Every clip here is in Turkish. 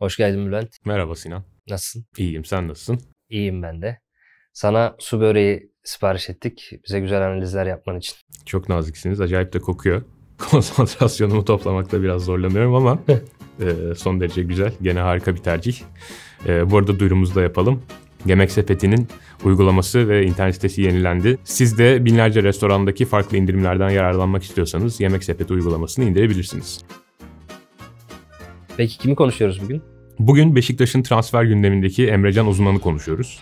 Hoş geldin Bülent. Merhaba Sinan. Nasılsın? İyiyim sen nasılsın? İyiyim ben de. Sana su böreği sipariş ettik. Bize güzel analizler yapman için. Çok naziksiniz. Acayip de kokuyor. Konsantrasyonumu toplamakta biraz zorlanıyorum ama e, son derece güzel. Gene harika bir tercih. E, bu arada duyurumuzu da yapalım. Yemek Sepeti'nin uygulaması ve internet sitesi yenilendi. Siz de binlerce restorandaki farklı indirimlerden yararlanmak istiyorsanız Yemek Sepeti uygulamasını indirebilirsiniz. Peki kimi konuşuyoruz bugün? Bugün Beşiktaş'ın transfer gündemindeki Emrecan Uzman'ı konuşuyoruz.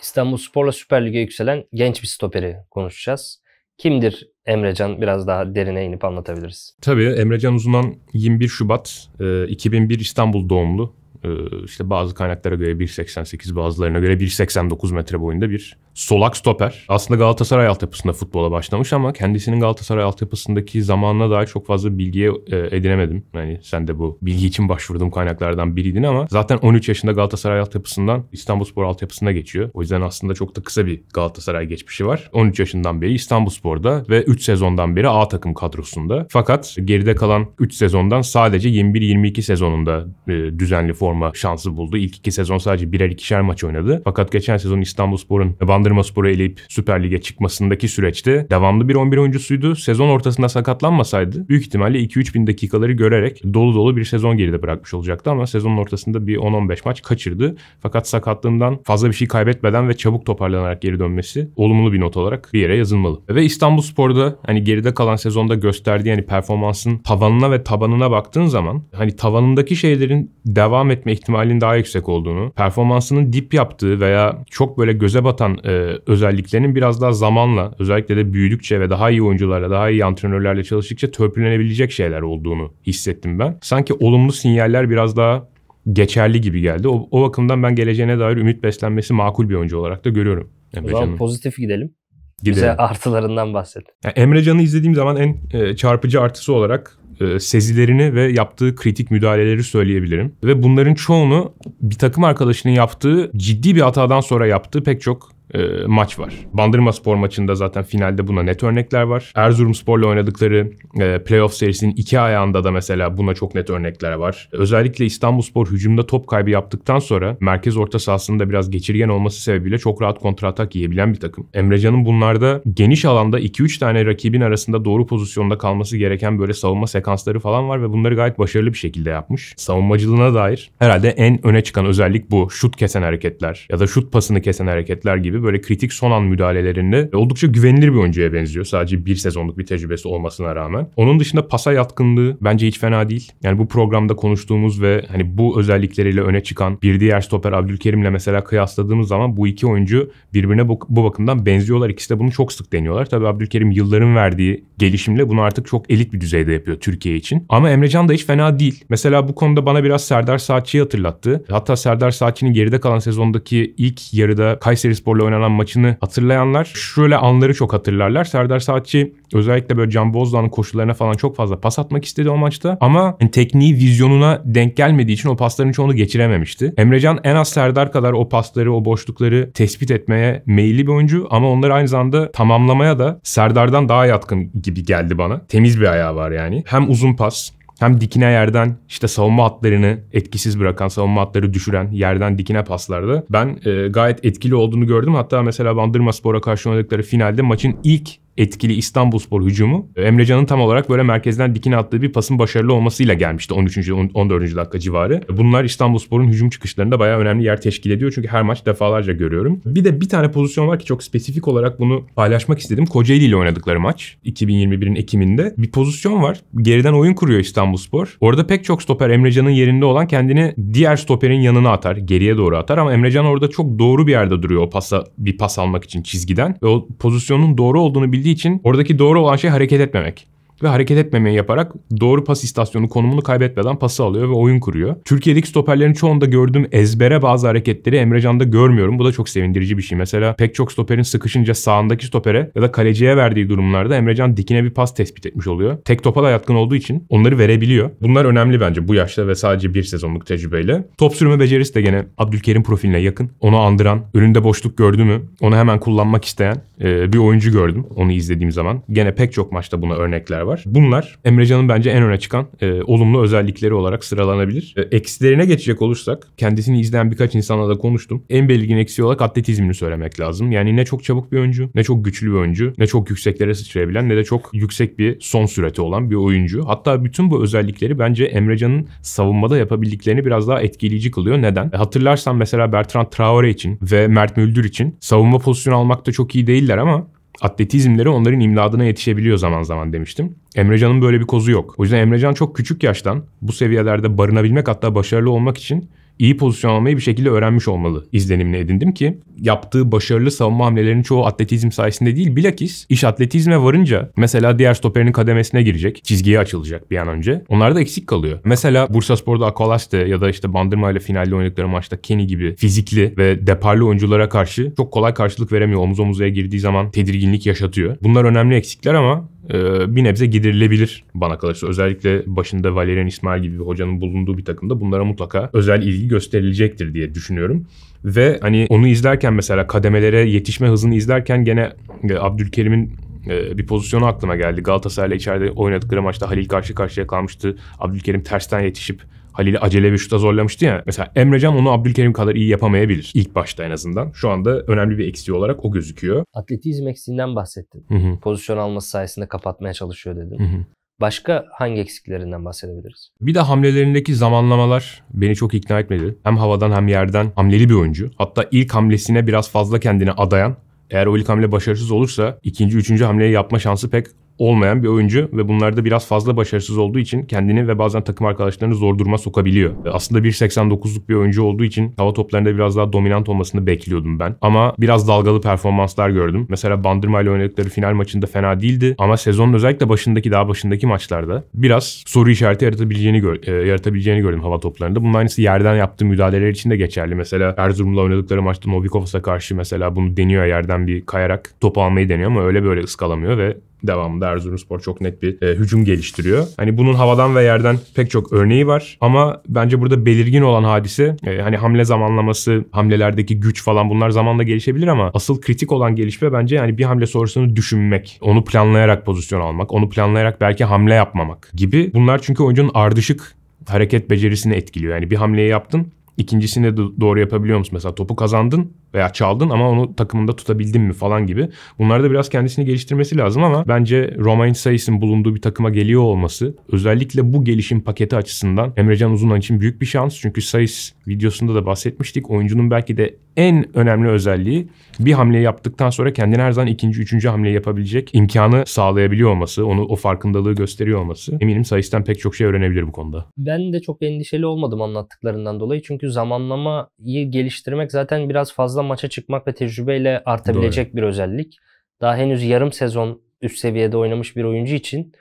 İstanbul Spor'la Süper Lig'e yükselen genç bir stoperi konuşacağız. Kimdir Emrecan? Biraz daha derine inip anlatabiliriz. Tabii Emrecan Uzunan 21 Şubat 2001 e, İstanbul doğumlu. E, işte bazı kaynaklara göre 1.88 bazılarına göre 1.89 metre boyunda bir solak stoper. Aslında Galatasaray altyapısında futbola başlamış ama kendisinin Galatasaray altyapısındaki zamanına dair çok fazla bilgiye e, edinemedim. Yani sen de bu bilgi için başvurduğum kaynaklardan biriydin ama zaten 13 yaşında Galatasaray altyapısından İstanbulspor altyapısına geçiyor. O yüzden aslında çok da kısa bir Galatasaray geçmişi var. 13 yaşından beri İstanbulspor'da ve 3 sezondan beri A takım kadrosunda. Fakat geride kalan 3 sezondan sadece 21-22 sezonunda e, düzenli form forma şansı buldu. İlk iki sezon sadece birer ikişer maç oynadı. Fakat geçen sezon İstanbulspor'un Bandırmaspor'u eleyip Süper Lig'e çıkmasındaki süreçte devamlı bir 11 oyuncusuydu. Sezon ortasında sakatlanmasaydı büyük ihtimalle 2-3 bin dakikaları görerek dolu dolu bir sezon geride bırakmış olacaktı ama sezonun ortasında bir 10-15 maç kaçırdı. Fakat sakatlığından fazla bir şey kaybetmeden ve çabuk toparlanarak geri dönmesi olumlu bir not olarak bir yere yazılmalı. Ve İstanbulspor'da hani geride kalan sezonda gösterdiği hani performansın tavanına ve tabanına baktığın zaman hani tavanındaki şeylerin devam et kaybetme ihtimalinin daha yüksek olduğunu, performansının dip yaptığı veya çok böyle göze batan e, özelliklerinin biraz daha zamanla özellikle de büyüdükçe ve daha iyi oyuncularla, daha iyi antrenörlerle çalıştıkça törpülenebilecek şeyler olduğunu hissettim ben. Sanki olumlu sinyaller biraz daha geçerli gibi geldi. O, o bakımdan ben geleceğine dair ümit beslenmesi makul bir oyuncu olarak da görüyorum. Emre o zaman Can'ın. pozitif gidelim. Gidelim. Bize artılarından bahset. Yani Emre Can'ı izlediğim zaman en e, çarpıcı artısı olarak e, sezilerini ve yaptığı kritik müdahaleleri söyleyebilirim. Ve bunların çoğunu bir takım arkadaşının yaptığı ciddi bir hatadan sonra yaptığı pek çok e, maç var. Bandırma Spor maçında zaten finalde buna net örnekler var. Erzurum Spor'la oynadıkları e, playoff serisinin iki ayağında da mesela buna çok net örnekler var. Özellikle İstanbul Spor hücumda top kaybı yaptıktan sonra merkez orta sahasında biraz geçirgen olması sebebiyle çok rahat kontratak yiyebilen bir takım. Emrecan'ın bunlarda geniş alanda 2-3 tane rakibin arasında doğru pozisyonda kalması gereken böyle savunma sekansları falan var ve bunları gayet başarılı bir şekilde yapmış. Savunmacılığına dair herhalde en öne çıkan özellik bu. Şut kesen hareketler ya da şut pasını kesen hareketler gibi böyle kritik son an müdahalelerinde oldukça güvenilir bir oyuncuya benziyor. Sadece bir sezonluk bir tecrübesi olmasına rağmen. Onun dışında pasa yatkınlığı bence hiç fena değil. Yani bu programda konuştuğumuz ve hani bu özellikleriyle öne çıkan bir diğer stoper Abdülkerim'le mesela kıyasladığımız zaman bu iki oyuncu birbirine bu bakımdan benziyorlar. İkisi de bunu çok sık deniyorlar. Tabii Abdülkerim yılların verdiği gelişimle bunu artık çok elit bir düzeyde yapıyor Türkiye için. Ama Emrecan da hiç fena değil. Mesela bu konuda bana biraz Serdar Saatçı'yı hatırlattı. Hatta Serdar Saatçı'nın geride kalan sezondaki ilk yarıda Kayseri Spor'la oynanan maçını hatırlayanlar şöyle anları çok hatırlarlar. Serdar Saatçi özellikle böyle Can Bozdağ'ın koşularına falan çok fazla pas atmak istedi o maçta. Ama yani tekniği vizyonuna denk gelmediği için o pasların çoğunu geçirememişti. Emrecan en az Serdar kadar o pasları, o boşlukları tespit etmeye meyilli bir oyuncu ama onları aynı zamanda tamamlamaya da Serdar'dan daha yatkın gibi geldi bana. Temiz bir ayağı var yani. Hem uzun pas hem dikine yerden işte savunma hatlarını etkisiz bırakan, savunma hatları düşüren yerden dikine paslarda ben e, gayet etkili olduğunu gördüm. Hatta mesela Bandırma Spor'a karşı oynadıkları finalde maçın ilk etkili İstanbulspor hücumu e, Emrecan'ın tam olarak böyle merkezden dikine attığı bir pasın başarılı olmasıyla gelmişti 13. 14. dakika civarı. E, bunlar İstanbulspor'un hücum çıkışlarında bayağı önemli yer teşkil ediyor çünkü her maç defalarca görüyorum. Bir de bir tane pozisyon var ki çok spesifik olarak bunu paylaşmak istedim. Kocaeli ile oynadıkları maç 2021'in Ekim'inde bir pozisyon var. Geriden oyun kuruyor İstanbulspor. Orada pek çok stoper Emrecan'ın yerinde olan kendini diğer stoperin yanına atar, geriye doğru atar ama Emrecan orada çok doğru bir yerde duruyor o pasa bir pas almak için çizgiden ve o pozisyonun doğru olduğunu bil edildiği için oradaki doğru olan şey hareket etmemek ve hareket etmemeyi yaparak doğru pas istasyonu konumunu kaybetmeden pası alıyor ve oyun kuruyor. Türkiye'deki stoperlerin çoğunda gördüğüm ezbere bazı hareketleri Emrecan'da görmüyorum. Bu da çok sevindirici bir şey. Mesela pek çok stoperin sıkışınca sağındaki stopere ya da kaleciye verdiği durumlarda Emrecan dikine bir pas tespit etmiş oluyor. Tek topa da yatkın olduğu için onları verebiliyor. Bunlar önemli bence bu yaşta ve sadece bir sezonluk tecrübeyle. Top sürme becerisi de gene Abdülkerim profiline yakın. Onu andıran, önünde boşluk gördü mü onu hemen kullanmak isteyen e, bir oyuncu gördüm onu izlediğim zaman. Gene pek çok maçta buna örnekler var var. Bunlar Emrecan'ın bence en öne çıkan e, olumlu özellikleri olarak sıralanabilir. E, eksilerine geçecek olursak kendisini izleyen birkaç insanla da konuştum. En belirgin eksiği olarak atletizmini söylemek lazım. Yani ne çok çabuk bir oyuncu, ne çok güçlü bir oyuncu, ne çok yükseklere sıçrayabilen ne de çok yüksek bir son süreti olan bir oyuncu. Hatta bütün bu özellikleri bence Emrecan'ın savunmada yapabildiklerini biraz daha etkileyici kılıyor. Neden? E, hatırlarsan mesela Bertrand Traore için ve Mert Müldür için savunma pozisyonu almakta çok iyi değiller ama atletizmleri onların imladına yetişebiliyor zaman zaman demiştim. Emrecan'ın böyle bir kozu yok. O yüzden Emrecan çok küçük yaştan bu seviyelerde barınabilmek hatta başarılı olmak için iyi pozisyon almayı bir şekilde öğrenmiş olmalı izlenimini edindim ki yaptığı başarılı savunma hamlelerinin çoğu atletizm sayesinde değil bilakis iş atletizme varınca mesela diğer stoperinin kademesine girecek. Çizgiye açılacak bir an önce. onlarda eksik kalıyor. Mesela Bursaspor'da Akolaste ya da işte Bandırma ile finalde oynadıkları maçta Kenny gibi fizikli ve deparlı oyunculara karşı çok kolay karşılık veremiyor. Omuz omuza girdiği zaman tedirginlik yaşatıyor. Bunlar önemli eksikler ama ee, bir nebze giderilebilir bana kalırsa. Özellikle başında Valerian İsmail gibi bir hocanın bulunduğu bir takımda bunlara mutlaka özel ilgi gösterilecektir diye düşünüyorum. Ve hani onu izlerken mesela kademelere yetişme hızını izlerken gene e, Abdülkerim'in e, bir pozisyonu aklıma geldi. Galatasaray'la içeride oynadıkları maçta Halil karşı karşıya kalmıştı. Abdülkerim tersten yetişip Halil'i acele bir şuta zorlamıştı ya. Mesela Emrecan onu Abdülkerim kadar iyi yapamayabilir. İlk başta en azından. Şu anda önemli bir eksiği olarak o gözüküyor. Atletizm eksiğinden bahsettin. Hı hı. Pozisyon alması sayesinde kapatmaya çalışıyor dedim. Hı hı. Başka hangi eksiklerinden bahsedebiliriz? Bir de hamlelerindeki zamanlamalar beni çok ikna etmedi. Hem havadan hem yerden hamleli bir oyuncu. Hatta ilk hamlesine biraz fazla kendini adayan eğer o ilk hamle başarısız olursa ikinci, üçüncü hamleyi yapma şansı pek olmayan bir oyuncu ve bunlarda biraz fazla başarısız olduğu için kendini ve bazen takım arkadaşlarını zor duruma sokabiliyor. Aslında 1.89'luk bir oyuncu olduğu için hava toplarında biraz daha dominant olmasını bekliyordum ben. Ama biraz dalgalı performanslar gördüm. Mesela Bandırma ile oynadıkları final maçında fena değildi ama sezonun özellikle başındaki daha başındaki maçlarda biraz soru işareti yaratabileceğini gör, e, yaratabileceğini gördüm hava toplarında. Bunun aynısı yerden yaptığı müdahaleler için de geçerli. Mesela Erzurum'la oynadıkları maçta Novikovas'a karşı mesela bunu deniyor yerden bir kayarak top almayı deniyor ama öyle böyle ıskalamıyor ve devamında Erzurumspor çok net bir e, hücum geliştiriyor. Hani bunun havadan ve yerden pek çok örneği var ama bence burada belirgin olan hadise e, hani hamle zamanlaması, hamlelerdeki güç falan bunlar zamanla gelişebilir ama asıl kritik olan gelişme bence yani bir hamle sonrasını düşünmek, onu planlayarak pozisyon almak, onu planlayarak belki hamle yapmamak gibi. Bunlar çünkü oyuncunun ardışık hareket becerisini etkiliyor. Yani bir hamleyi yaptın İkincisini de doğru yapabiliyor musun? Mesela topu kazandın veya çaldın ama onu takımında tutabildin mi falan gibi. Bunlarda biraz kendisini geliştirmesi lazım ama bence Romain Sais'in bulunduğu bir takıma geliyor olması özellikle bu gelişim paketi açısından Emrecan Uzunhan için büyük bir şans. Çünkü Sais videosunda da bahsetmiştik. Oyuncunun belki de en önemli özelliği bir hamle yaptıktan sonra kendine her zaman ikinci, üçüncü hamle yapabilecek imkanı sağlayabiliyor olması, onu o farkındalığı gösteriyor olması. Eminim Sais'ten pek çok şey öğrenebilir bu konuda. Ben de çok endişeli olmadım anlattıklarından dolayı. Çünkü zamanlamayı geliştirmek zaten biraz fazla maça çıkmak ve tecrübeyle artabilecek Doğru. bir özellik. Daha henüz yarım sezon üst seviyede oynamış bir oyuncu için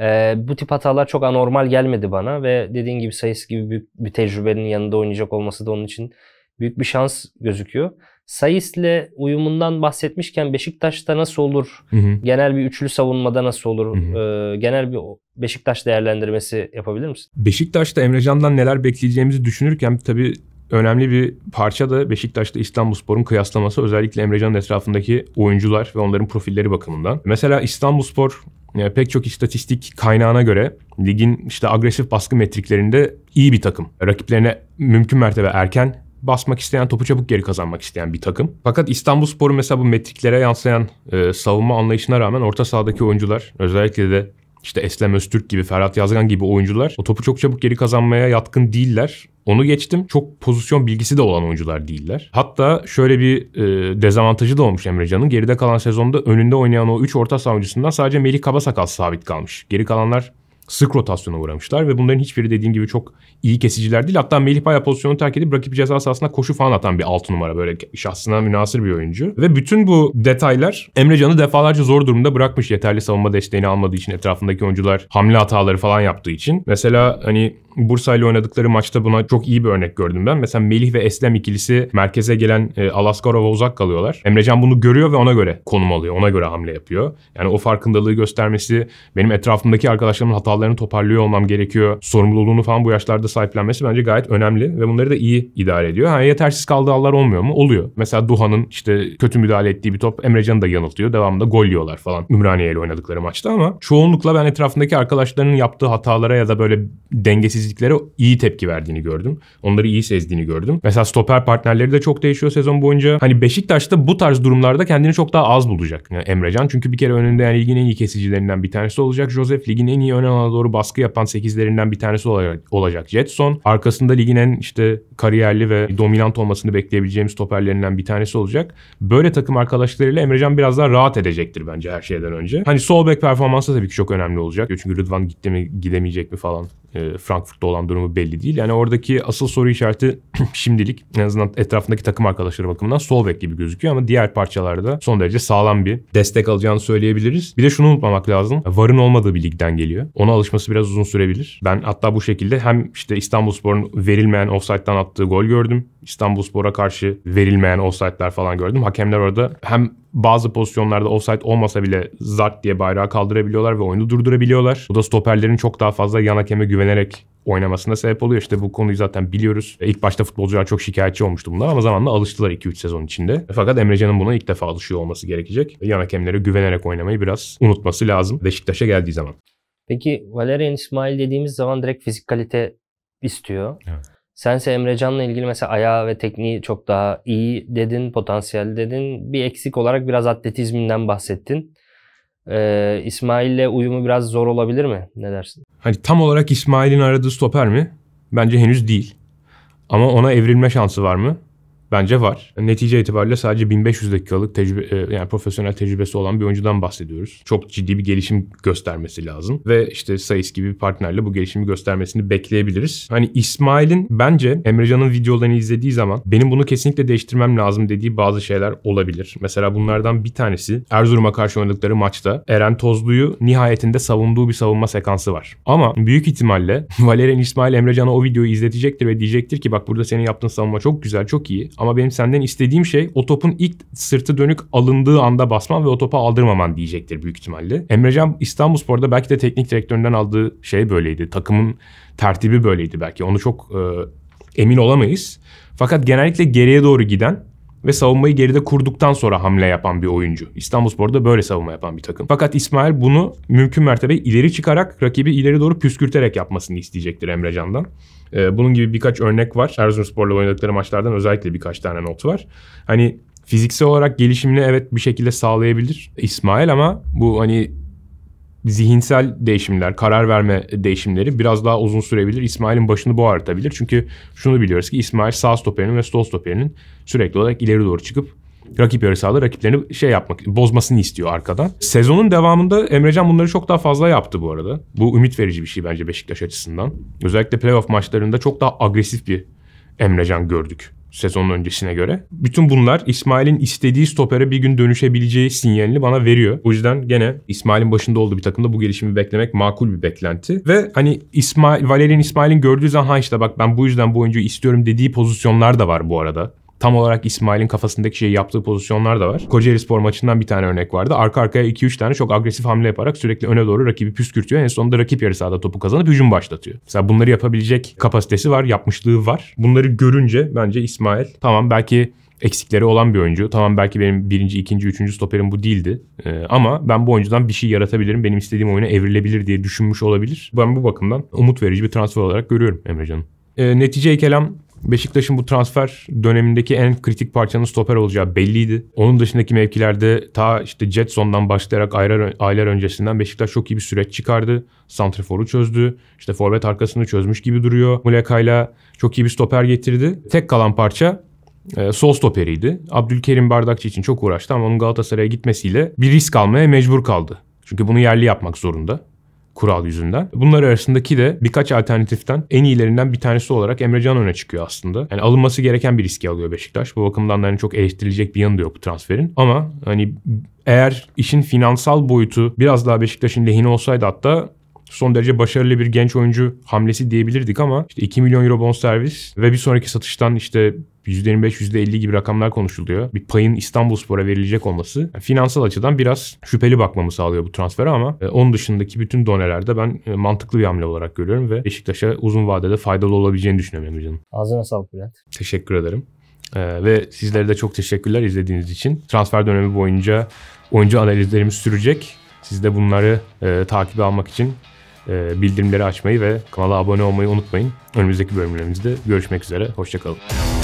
e, bu tip hatalar çok anormal gelmedi bana ve dediğin gibi sayısı gibi büyük bir tecrübenin yanında oynayacak olması da onun için büyük bir şans gözüküyor. Sayıs'le uyumundan bahsetmişken Beşiktaş'ta nasıl olur? Hı hı. Genel bir üçlü savunmada nasıl olur? Hı hı. Ee, genel bir Beşiktaş değerlendirmesi yapabilir misin? Beşiktaş'ta Emre Can'dan neler bekleyeceğimizi düşünürken tabii önemli bir parça da Beşiktaş'ta İstanbulspor'un kıyaslaması özellikle Emrecan'ın etrafındaki oyuncular ve onların profilleri bakımından. Mesela İstanbulspor yani e, pek çok istatistik kaynağına göre ligin işte agresif baskı metriklerinde iyi bir takım. Rakiplerine mümkün mertebe erken basmak isteyen, topu çabuk geri kazanmak isteyen bir takım. Fakat İstanbulspor'un mesela bu metriklere yansıyan e, savunma anlayışına rağmen orta sahadaki oyuncular özellikle de işte Eslem Öztürk gibi, Ferhat Yazgan gibi oyuncular o topu çok çabuk geri kazanmaya yatkın değiller. Onu geçtim. Çok pozisyon bilgisi de olan oyuncular değiller. Hatta şöyle bir e, dezavantajı da olmuş Emrecan'ın. Geride kalan sezonda önünde oynayan o 3 orta saha oyuncusundan sadece Melih Kabasakal sabit kalmış. Geri kalanlar sık rotasyona uğramışlar ve bunların hiçbiri dediğim gibi çok iyi kesiciler değil. Hatta Melih Paya pozisyonu terk edip rakip ceza sahasına koşu falan atan bir 6 numara böyle şahsına münasır bir oyuncu. Ve bütün bu detaylar Emre Can'ı defalarca zor durumda bırakmış yeterli savunma desteğini almadığı için etrafındaki oyuncular hamle hataları falan yaptığı için. Mesela hani Bursa ile oynadıkları maçta buna çok iyi bir örnek gördüm ben. Mesela Melih ve Eslem ikilisi merkeze gelen e, Alaskarova uzak kalıyorlar. Emrecan bunu görüyor ve ona göre konum alıyor. Ona göre hamle yapıyor. Yani o farkındalığı göstermesi, benim etrafımdaki arkadaşlarımın hatalarını toparlıyor olmam gerekiyor. Sorumluluğunu falan bu yaşlarda sahiplenmesi bence gayet önemli ve bunları da iyi idare ediyor. Ha, yetersiz kaldığı hallar olmuyor mu? Oluyor. Mesela Duhan'ın işte kötü müdahale ettiği bir top Emrecan'ı da yanıltıyor. Devamında gol yiyorlar falan Ümraniye ile oynadıkları maçta ama çoğunlukla ben etrafındaki arkadaşlarının yaptığı hatalara ya da böyle dengesiz dengesizliklere iyi tepki verdiğini gördüm. Onları iyi sezdiğini gördüm. Mesela stoper partnerleri de çok değişiyor sezon boyunca. Hani Beşiktaş'ta bu tarz durumlarda kendini çok daha az bulacak yani Emrecan. Çünkü bir kere önünde yani ligin en iyi kesicilerinden bir tanesi olacak. Joseph ligin en iyi ön alana doğru baskı yapan sekizlerinden bir tanesi olacak Jetson. Arkasında ligin en işte kariyerli ve dominant olmasını bekleyebileceğimiz stoperlerinden bir tanesi olacak. Böyle takım arkadaşlarıyla Emrecan biraz daha rahat edecektir bence her şeyden önce. Hani sol bek performansı tabii ki çok önemli olacak. Çünkü Rıdvan gitti mi gidemeyecek mi falan. E, Frankfurt'ta olan durumu belli değil. Yani oradaki asıl soru işareti şimdilik en azından etrafındaki takım arkadaşları bakımından sol bek gibi gözüküyor ama diğer parçalarda son derece sağlam bir destek alacağını söyleyebiliriz. Bir de şunu unutmamak lazım. Varın olmadığı bir ligden geliyor. Ona alışması biraz uzun sürebilir. Ben hatta bu şekilde hem işte İstanbulspor'un verilmeyen offside'dan attığı gol gördüm. İstanbulspor'a karşı verilmeyen offside'lar falan gördüm. Hakemler orada hem bazı pozisyonlarda offside olmasa bile zart diye bayrağı kaldırabiliyorlar ve oyunu durdurabiliyorlar. Bu da stoperlerin çok daha fazla yan hakeme güvenerek oynamasına sebep oluyor. İşte bu konuyu zaten biliyoruz. E, ilk başta futbolcular çok şikayetçi olmuştu bunlar ama zamanla alıştılar 2-3 sezon içinde. E, fakat Emrecan'ın buna ilk defa alışıyor olması gerekecek. E, yan hakemlere güvenerek oynamayı biraz unutması lazım Beşiktaş'a geldiği zaman. Peki Valerian İsmail dediğimiz zaman direkt fizik kalite istiyor. Evet. Sense Emrecan'la ilgili mesela ayağı ve tekniği çok daha iyi dedin, potansiyel dedin. Bir eksik olarak biraz atletizminden bahsettin. Ee, İsmail'le uyumu biraz zor olabilir mi? Ne dersin? Hani tam olarak İsmail'in aradığı stoper mi? Bence henüz değil. Ama ona evrilme şansı var mı? Bence var. Netice itibariyle sadece 1500 dakikalık tecrübe, e, yani profesyonel tecrübesi olan bir oyuncudan bahsediyoruz. Çok ciddi bir gelişim göstermesi lazım. Ve işte Sayıs gibi bir partnerle bu gelişimi göstermesini bekleyebiliriz. Hani İsmail'in bence Emrecan'ın videolarını izlediği zaman benim bunu kesinlikle değiştirmem lazım dediği bazı şeyler olabilir. Mesela bunlardan bir tanesi Erzurum'a karşı oynadıkları maçta Eren Tozlu'yu nihayetinde savunduğu bir savunma sekansı var. Ama büyük ihtimalle Valerian İsmail Emrecan'a o videoyu izletecektir ve diyecektir ki bak burada senin yaptığın savunma çok güzel, çok iyi ama benim senden istediğim şey o topun ilk sırtı dönük alındığı anda basman ve o topa aldırmaman diyecektir büyük ihtimalle. Emrecan İstanbulspor'da belki de teknik direktöründen aldığı şey böyleydi. Takımın tertibi böyleydi belki. Onu çok e, emin olamayız. Fakat genellikle geriye doğru giden ve savunmayı geride kurduktan sonra hamle yapan bir oyuncu. İstanbulspor'da böyle savunma yapan bir takım. Fakat İsmail bunu mümkün mertebe ileri çıkarak rakibi ileri doğru püskürterek yapmasını isteyecektir Emre Can'dan. Ee, bunun gibi birkaç örnek var. Erzurumspor'la oynadıkları maçlardan özellikle birkaç tane not var. Hani fiziksel olarak gelişimini evet bir şekilde sağlayabilir İsmail ama bu hani zihinsel değişimler, karar verme değişimleri biraz daha uzun sürebilir. İsmail'in başını bu ağrıtabilir. Çünkü şunu biliyoruz ki İsmail sağ stoperinin ve sol stoperinin sürekli olarak ileri doğru çıkıp rakip yarı sahada rakiplerini şey yapmak, bozmasını istiyor arkadan. Sezonun devamında Emrecan bunları çok daha fazla yaptı bu arada. Bu ümit verici bir şey bence Beşiktaş açısından. Özellikle playoff maçlarında çok daha agresif bir Emrecan gördük sezonun öncesine göre. Bütün bunlar İsmail'in istediği stopere bir gün dönüşebileceği sinyalini bana veriyor. O yüzden gene İsmail'in başında olduğu bir takımda bu gelişimi beklemek makul bir beklenti. Ve hani İsmail, Valerian İsmail'in gördüğü zaman ha işte bak ben bu yüzden bu oyuncuyu istiyorum dediği pozisyonlar da var bu arada tam olarak İsmail'in kafasındaki şeyi yaptığı pozisyonlar da var. Kocaeli Spor maçından bir tane örnek vardı. Arka arkaya 2-3 tane çok agresif hamle yaparak sürekli öne doğru rakibi püskürtüyor. En sonunda rakip yarı sahada topu kazanıp hücum başlatıyor. Mesela bunları yapabilecek kapasitesi var, yapmışlığı var. Bunları görünce bence İsmail tamam belki eksikleri olan bir oyuncu. Tamam belki benim birinci, ikinci, üçüncü stoperim bu değildi. Ee, ama ben bu oyuncudan bir şey yaratabilirim. Benim istediğim oyuna evrilebilir diye düşünmüş olabilir. Ben bu bakımdan umut verici bir transfer olarak görüyorum Emre Can'ı. E, netice kelam Beşiktaş'ın bu transfer dönemindeki en kritik parçanın stoper olacağı belliydi. Onun dışındaki mevkilerde ta işte Jetson'dan başlayarak aylar, aylar öncesinden Beşiktaş çok iyi bir süreç çıkardı. Santrifor'u çözdü. İşte forvet arkasını çözmüş gibi duruyor. Muleka'yla çok iyi bir stoper getirdi. Tek kalan parça e, sol stoperiydi. Abdülkerim Bardakçı için çok uğraştı ama onun Galatasaray'a gitmesiyle bir risk almaya mecbur kaldı. Çünkü bunu yerli yapmak zorunda kural yüzünden. Bunlar arasındaki de birkaç alternatiften en iyilerinden bir tanesi olarak Emre Can öne çıkıyor aslında. Yani alınması gereken bir riski alıyor Beşiktaş. Bu bakımdan da hani çok eleştirilecek bir yanı da yok bu transferin. Ama hani eğer işin finansal boyutu biraz daha Beşiktaş'ın lehine olsaydı hatta son derece başarılı bir genç oyuncu hamlesi diyebilirdik ama işte 2 milyon euro bonservis ve bir sonraki satıştan işte %25, %50 gibi rakamlar konuşuluyor. Bir payın İstanbul Spor'a verilecek olması yani finansal açıdan biraz şüpheli bakmamı sağlıyor bu transferi ama e, onun dışındaki bütün donelerde ben e, mantıklı bir hamle olarak görüyorum ve Beşiktaş'a uzun vadede faydalı olabileceğini düşünüyorum Emrecan'ın. Ağzına sağlık Bülent. Teşekkür ederim. Ee, ve sizlere de çok teşekkürler izlediğiniz için. Transfer dönemi boyunca oyuncu analizlerimiz sürecek. Siz de bunları e, takibe almak için e, bildirimleri açmayı ve kanala abone olmayı unutmayın. Önümüzdeki bölümlerimizde görüşmek üzere. Hoşçakalın.